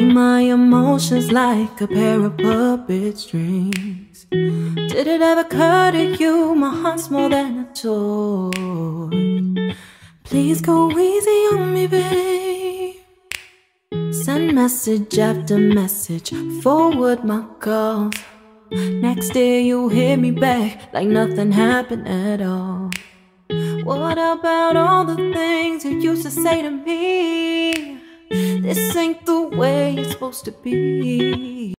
Play my emotions like a pair of puppet strings Did it ever occur to you my heart's more than a toy? Please go easy on me, babe Send message after message, forward my calls Next day you hit me back like nothing happened at all What about all the things you used to say to me? This ain't the way it's supposed to be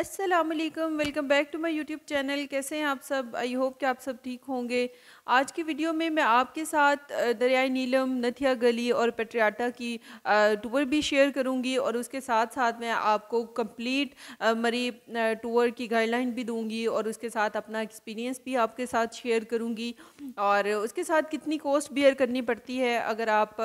असलम welcome back to my YouTube channel कैसे हैं आप सब I hope कि आप सब ठीक होंगे आज की वीडियो में मैं आपके साथ दरियाई नीलम नथिया गली और पेट्रियाटा की टूर भी शेयर करूंगी और उसके साथ साथ मैं आपको कंप्लीट मरी टूर की गाइडलाइन भी दूंगी और उसके साथ अपना एक्सपीरियंस भी आपके साथ शेयर करूंगी और उसके साथ कितनी कॉस्ट बियर करनी पड़ती है अगर आप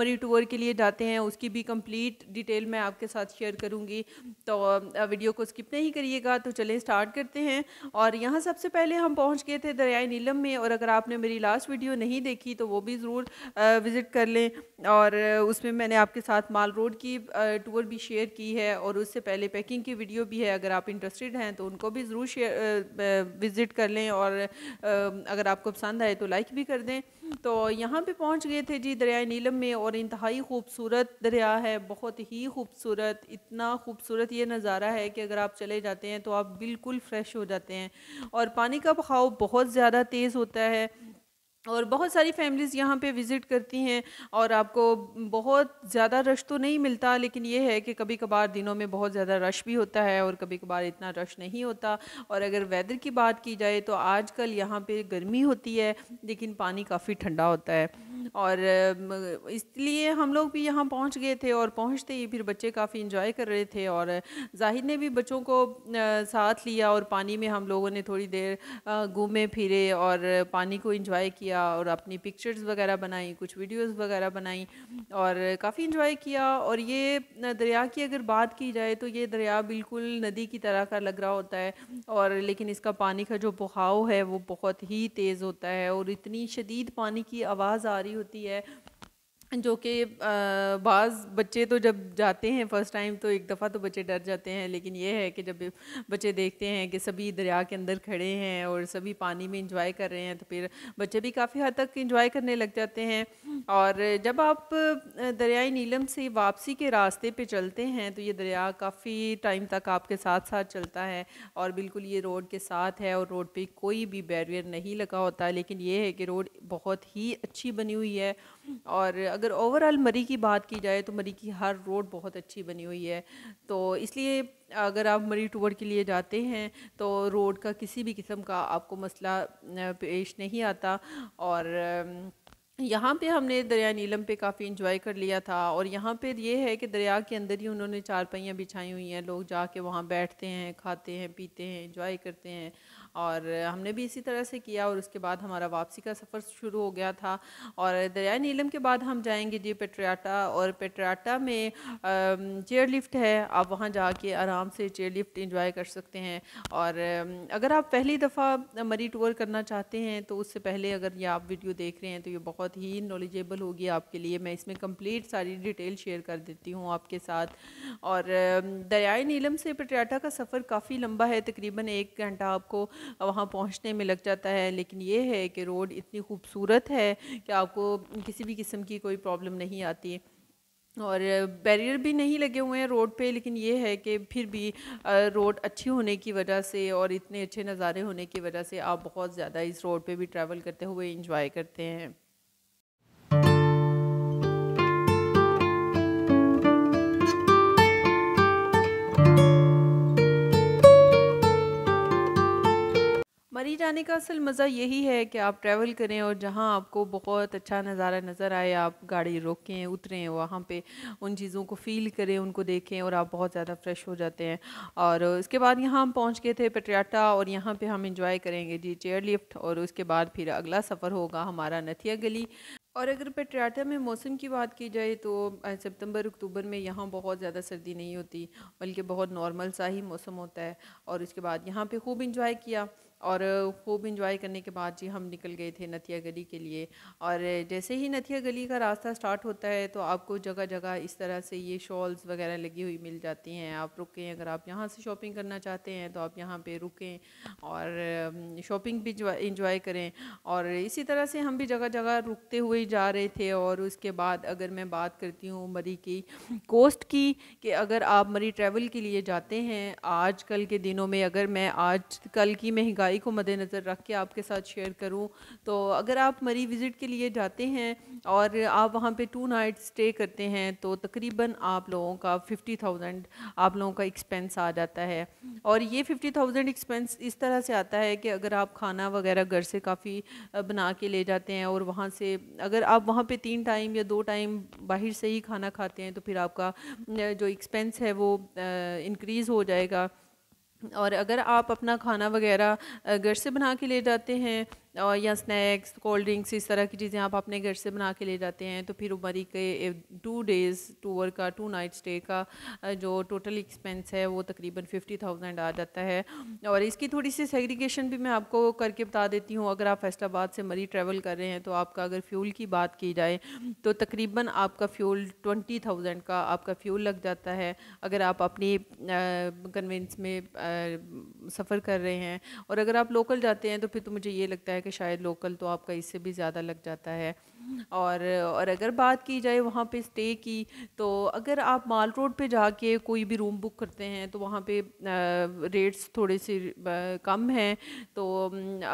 मरी टूर के लिए जाते हैं उसकी भी कम्प्लीट डिटेल मैं आपके साथ शेयर करूँगी तो वीडियो को उसकी इतना ही करिएगा तो चलें स्टार्ट करते हैं और यहाँ सबसे पहले हम पहुँच गए थे दरियाए नीलम में और अगर आपने मेरी लास्ट वीडियो नहीं देखी तो वो भी ज़रूर विज़िट कर लें और उसमें मैंने आपके साथ माल रोड की टूर भी शेयर की है और उससे पहले पैकिंग की वीडियो भी है अगर आप इंटरेस्टेड हैं तो उनको भी ज़रूर शेयर विज़िट कर लें और अगर आपको पसंद आए तो लाइक भी कर दें तो यहाँ पे पहुँच गए थे जी दरियाए नीलम में और इंतहाई खूबसूरत दरिया है बहुत ही खूबसूरत इतना खूबसूरत ये नज़ारा है कि अगर आप चले जाते हैं तो आप बिल्कुल फ़्रेश हो जाते हैं और पानी का बहाव बहुत ज़्यादा तेज़ होता है और बहुत सारी फैमिलीज़ यहाँ पे विज़िट करती हैं और आपको बहुत ज़्यादा रश तो नहीं मिलता लेकिन ये है कि कभी कभार दिनों में बहुत ज़्यादा रश भी होता है और कभी कभार इतना रश नहीं होता और अगर वेदर की बात की जाए तो आजकल यहाँ पे गर्मी होती है लेकिन पानी काफ़ी ठंडा होता है और इसलिए हम लोग भी यहाँ पहुँच गए थे और पहुँचते ही फिर बच्चे काफ़ी इंजॉय कर रहे थे और जाहिर ने भी बच्चों को साथ लिया और पानी में हम लोगों ने थोड़ी देर घूमे फिरे और पानी को इंजॉय किया और अपनी पिक्चर्स वगैरह बनाई कुछ वीडियोस वगैरह बनाई और काफ़ी इंजॉय किया और ये दरिया की अगर बात की जाए तो ये दरिया बिल्कुल नदी की तरह का लग रहा होता है और लेकिन इसका पानी का जो बहाव है वो बहुत ही तेज़ होता है और इतनी शदीद पानी की आवाज़ आ रही होती होती है जो कि बाज़ बच्चे तो जब जाते हैं फ़र्स्ट टाइम तो एक दफ़ा तो बच्चे डर जाते हैं लेकिन ये है कि जब बच्चे देखते हैं कि सभी दरिया के अंदर खड़े हैं और सभी पानी में इंजॉय कर रहे हैं तो फिर बच्चे भी काफ़ी हद तक इंजॉय करने लग जाते हैं और जब आप दरियाई नीलम से वापसी के रास्ते पर चलते हैं तो ये दरिया काफ़ी टाइम तक आपके साथ साथ चलता है और बिल्कुल ये रोड के साथ है और रोड पर कोई भी बैरियर नहीं लगा होता लेकिन ये है कि रोड बहुत ही अच्छी बनी हुई है और अगर ओवरऑल मरी की बात की जाए तो मरी की हर रोड बहुत अच्छी बनी हुई है तो इसलिए अगर आप मरी टूर के लिए जाते हैं तो रोड का किसी भी किस्म का आपको मसला पेश नहीं आता और यहाँ पे हमने दरिया नीलम पे काफ़ी इंजॉय कर लिया था और यहाँ पे ये है कि दरिया के अंदर ही उन्होंने चारपाइयाँ बिछाई हुई हैं लोग जाके वहाँ बैठते हैं खाते हैं पीते हैं इंजॉय करते हैं और हमने भी इसी तरह से किया और उसके बाद हमारा वापसी का सफ़र शुरू हो गया था और दरिया नीलम के बाद हम जाएंगे जी पेट्रियाटा और पेट्रियाटा में चेयर लिफ्ट है आप वहाँ जाके आराम से चेयर लिफ्ट इंजॉय कर सकते हैं और अगर आप पहली दफ़ा मरी टूर करना चाहते हैं तो उससे पहले अगर ये आप वीडियो देख रहे हैं तो ये बहुत ही नॉलेजेबल होगी आपके लिए मैं इसमें कम्प्लीट सारी डिटेल शेयर कर देती हूँ आपके साथ और दरियाए नीलम से पेट्रियाटा का सफ़र काफ़ी लंबा है तकरीबन एक घंटा आपको वहाँ पहुँचने में लग जाता है लेकिन ये है कि रोड इतनी खूबसूरत है कि आपको किसी भी किस्म की कोई प्रॉब्लम नहीं आती और बैरियर भी नहीं लगे हुए हैं रोड पे लेकिन ये है कि फिर भी रोड अच्छी होने की वजह से और इतने अच्छे नज़ारे होने की वजह से आप बहुत ज़्यादा इस रोड पे भी ट्रैवल करते हुए इंजॉय करते हैं मनाली जाने का असल मज़ा यही है कि आप ट्रैवल करें और जहाँ आपको बहुत अच्छा नज़ारा नज़र आए आप गाड़ी रोकें उतरें वहाँ पे उन चीज़ों को फ़ील करें उनको देखें और आप बहुत ज़्यादा फ्रेश हो जाते हैं और इसके बाद यहाँ हम पहुँच गए थे पटियाटा और यहाँ पे हम इंजॉय करेंगे जी चेयर लिफ्ट और उसके बाद फिर अगला सफ़र होगा हमारा नथिया गली और अगर पेट्रियाटा में मौसम की बात की जाए तो सितंबर अक्टूबर में यहाँ बहुत ज़्यादा सर्दी नहीं होती बल्कि बहुत नॉर्मल सा ही मौसम होता है और उसके बाद यहाँ पे खूब इंजॉय किया और खूब इंजॉय करने के बाद जी हम निकल गए थे नथिया गली के लिए और जैसे ही नथिया गली का रास्ता स्टार्ट होता है तो आपको जगह जगह इस तरह से ये शॉल्स वगैरह लगी हुई मिल जाती हैं आप रुकें अगर आप यहाँ से शॉपिंग करना चाहते हैं तो आप यहाँ पे रुकें और शॉपिंग भी इंजॉय करें और इसी तरह से हम भी जगह जगह रुकते हुए जा रहे थे और उसके बाद अगर मैं बात करती हूँ मरी की कोस्ट की कि अगर आप मरी ट्रैवल के लिए जाते हैं आज कल के दिनों में अगर मैं आज कल की महंगाई महंगाई को मद्देनज़र रख के आपके साथ शेयर करूँ तो अगर आप मरी विज़िट के लिए जाते हैं और आप वहाँ पे टू नाइट स्टे करते हैं तो तकरीबन आप लोगों का फ़िफ्टी थाउजेंड आप लोगों का एक्सपेंस आ जाता है और ये फ़िफ्टी थाउजेंड एक्सपेंस इस तरह से आता है कि अगर आप खाना वगैरह घर से काफ़ी बना के ले जाते हैं और वहाँ से अगर आप वहाँ पे तीन टाइम या दो टाइम बाहर से ही खाना खाते हैं तो फिर आपका जो एक्सपेंस है वो इंक्रीज़ हो जाएगा और अगर आप अपना खाना वगैरह घर से बना के ले जाते हैं और या स्नैक्स कोल्ड ड्रिंक्स इस तरह की चीज़ें आप अपने घर से बना के ले जाते हैं तो फिर उमरी के टू डेज़ टूर का टू नाइट स्टे का जो टोटल एक्सपेंस है वो तकरीबन फिफ्टी थाउजेंड आ जाता है और इसकी थोड़ी सी सेग्रीगेशन भी मैं आपको करके बता देती हूँ अगर आप फैसलाबाद से मरी ट्रैवल कर रहे हैं तो आपका अगर फ्यूल की बात की जाए तो तकरीबन आपका फ्यूल ट्वेंटी थाउजेंड का आपका फ्यूल लग जाता है अगर आप अपनी कन्वेंस में सफ़र कर रहे हैं और अगर आप लोकल जाते हैं तो फिर तो मुझे ये लगता है कि शायद लोकल तो आपका इससे भी ज़्यादा लग जाता है और और अगर बात की जाए वहाँ पे स्टे की तो अगर आप माल रोड पे जाके कोई भी रूम बुक करते हैं तो वहाँ पे रेट्स थोड़े से कम हैं तो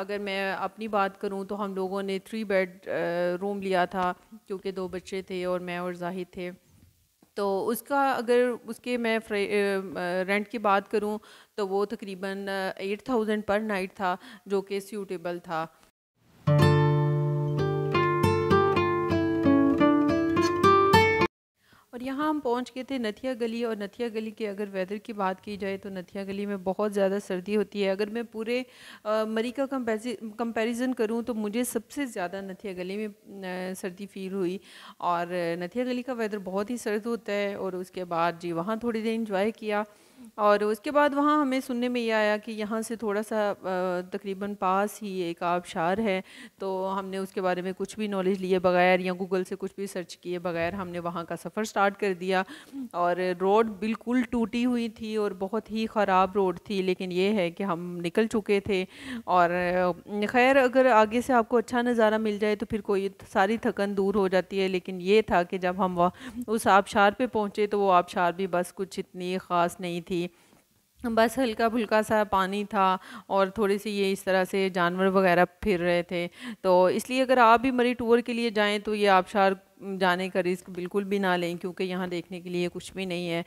अगर मैं अपनी बात करूँ तो हम लोगों ने थ्री बेड रूम लिया था क्योंकि दो बच्चे थे और मैं और जाहिद थे तो उसका अगर उसके मैं रेंट की बात करूँ तो वो तकरीबन एट थाउजेंड पर नाइट था जो कि सूटेबल था और यहाँ हम पहुँच गए थे नथिया गली और नथिया गली के अगर वेदर की बात की जाए तो नथिया गली में बहुत ज़्यादा सर्दी होती है अगर मैं पूरे मरी का कंपेरिजन करूँ तो मुझे सबसे ज़्यादा नथिया गली में सर्दी फील हुई और नथिया गली का वेदर बहुत ही सर्द होता है और उसके बाद जी वहाँ थोड़ी देर इंजॉय किया और उसके बाद वहाँ हमें सुनने में ये आया कि यहाँ से थोड़ा सा तकरीबन पास ही एक आबशार है तो हमने उसके बारे में कुछ भी नॉलेज लिए बगैर या गूगल से कुछ भी सर्च किए बगैर हमने वहाँ का सफ़र स्टार्ट कर दिया और रोड बिल्कुल टूटी हुई थी और बहुत ही ख़राब रोड थी लेकिन ये है कि हम निकल चुके थे और खैर अगर आगे से आपको अच्छा नज़ारा मिल जाए तो फिर कोई सारी थकन दूर हो जाती है लेकिन ये था कि जब हम उस आबशार पर पहुँचे तो वो आबशार भी बस कुछ इतनी ख़ास नहीं थी थी बस हल्का फुल्का सा पानी था और थोड़े से ये इस तरह से जानवर वगैरह फिर रहे थे तो इसलिए अगर आप भी मरी टूर के लिए जाएं तो ये आबशार जाने का रिस्क बिल्कुल भी ना लें क्योंकि यहाँ देखने के लिए कुछ भी नहीं है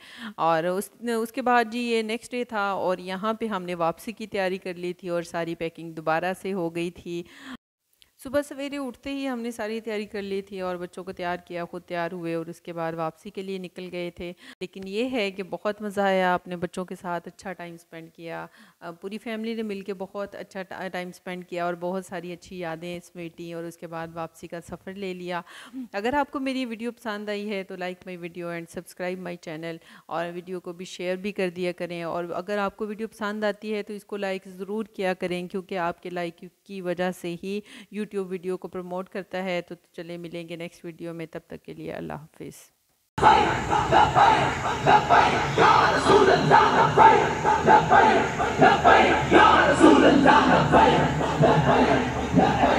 और उस उसके बाद जी ये नेक्स्ट डे था और यहाँ पे हमने वापसी की तैयारी कर ली थी और सारी पैकिंग दोबारा से हो गई थी सुबह सवेरे उठते ही हमने सारी तैयारी कर ली थी और बच्चों को तैयार किया खुद तैयार हुए और उसके बाद वापसी के लिए निकल गए थे लेकिन ये है कि बहुत मज़ा आया अपने बच्चों के साथ अच्छा टाइम स्पेंड किया पूरी फैमिली ने मिलकर बहुत अच्छा टाइम स्पेंड किया और बहुत सारी अच्छी यादें स्मेटी और उसके बाद वापसी का सफ़र ले लिया अगर आपको मेरी वीडियो पसंद आई है तो like my video and subscribe my channel और वीडियो को भी शेयर भी कर दिया करें और अगर आपको वीडियो पसंद आती है तो इसको लाइक ज़रूर किया करें क्योंकि आपके लाइक की वजह से ही यू यूट्यूब वीडियो को प्रमोट करता है तो चले मिलेंगे नेक्स्ट वीडियो में तब तक के लिए अल्लाह हाफिज़